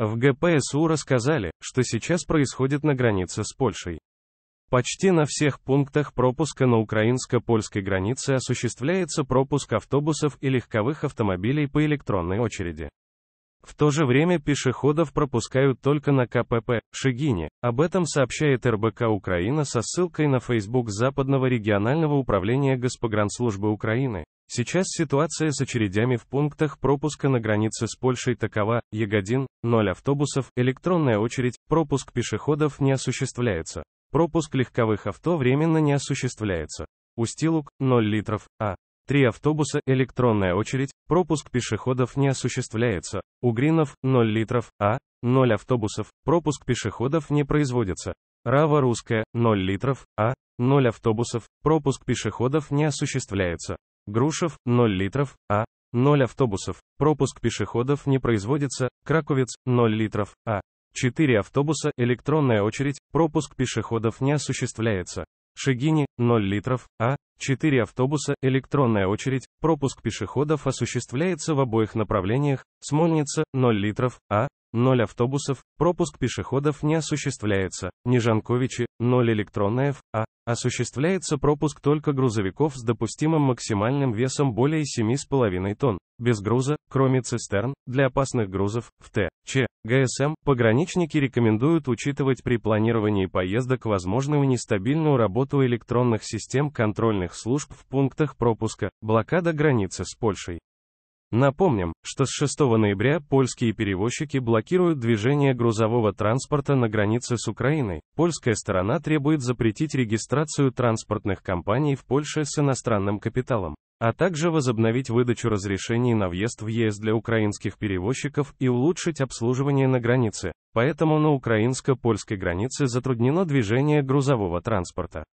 В ГПСУ рассказали, что сейчас происходит на границе с Польшей. Почти на всех пунктах пропуска на украинско-польской границе осуществляется пропуск автобусов и легковых автомобилей по электронной очереди. В то же время пешеходов пропускают только на КПП Шигине. Об этом сообщает РБК Украина со ссылкой на Facebook Западного регионального управления Госпогранслужбы Украины, Сейчас ситуация с очередями в пунктах пропуска на границе с Польшей такова, Ягодин, 0 автобусов, электронная очередь, пропуск пешеходов не осуществляется. Пропуск легковых авто временно не осуществляется. Устилук, 0 литров, а. 3 автобуса, электронная очередь, пропуск пешеходов не осуществляется. Угринов, 0 литров, а. 0 автобусов, пропуск пешеходов не производится. Рава русская, 0 литров, а. 0 автобусов, пропуск пешеходов не осуществляется. Грушев, 0 литров, А, 0 автобусов, пропуск пешеходов не производится, Краковец, 0 литров, А, 4 автобуса, электронная очередь, пропуск пешеходов не осуществляется. Шагини, 0 литров, А, 4 автобуса, электронная очередь, пропуск пешеходов осуществляется в обоих направлениях, Смольница, 0 литров, А, 0 автобусов, пропуск пешеходов не осуществляется, Нижанковичи, 0 электронная, Ф, А, осуществляется пропуск только грузовиков с допустимым максимальным весом более 7,5 тонн, без груза, кроме цистерн, для опасных грузов, в Т, Ч. ГСМ, пограничники рекомендуют учитывать при планировании поездок возможную нестабильную работу электронных систем контрольных служб в пунктах пропуска, блокада границы с Польшей. Напомним, что с 6 ноября польские перевозчики блокируют движение грузового транспорта на границе с Украиной. Польская сторона требует запретить регистрацию транспортных компаний в Польше с иностранным капиталом а также возобновить выдачу разрешений на въезд в ЕС для украинских перевозчиков и улучшить обслуживание на границе, поэтому на украинско-польской границе затруднено движение грузового транспорта.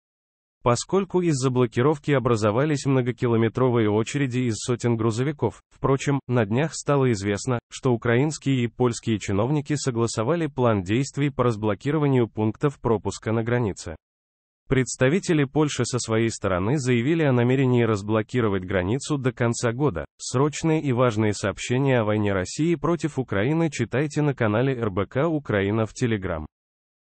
Поскольку из-за блокировки образовались многокилометровые очереди из сотен грузовиков, впрочем, на днях стало известно, что украинские и польские чиновники согласовали план действий по разблокированию пунктов пропуска на границе. Представители Польши со своей стороны заявили о намерении разблокировать границу до конца года. Срочные и важные сообщения о войне России против Украины читайте на канале РБК Украина в Телеграм.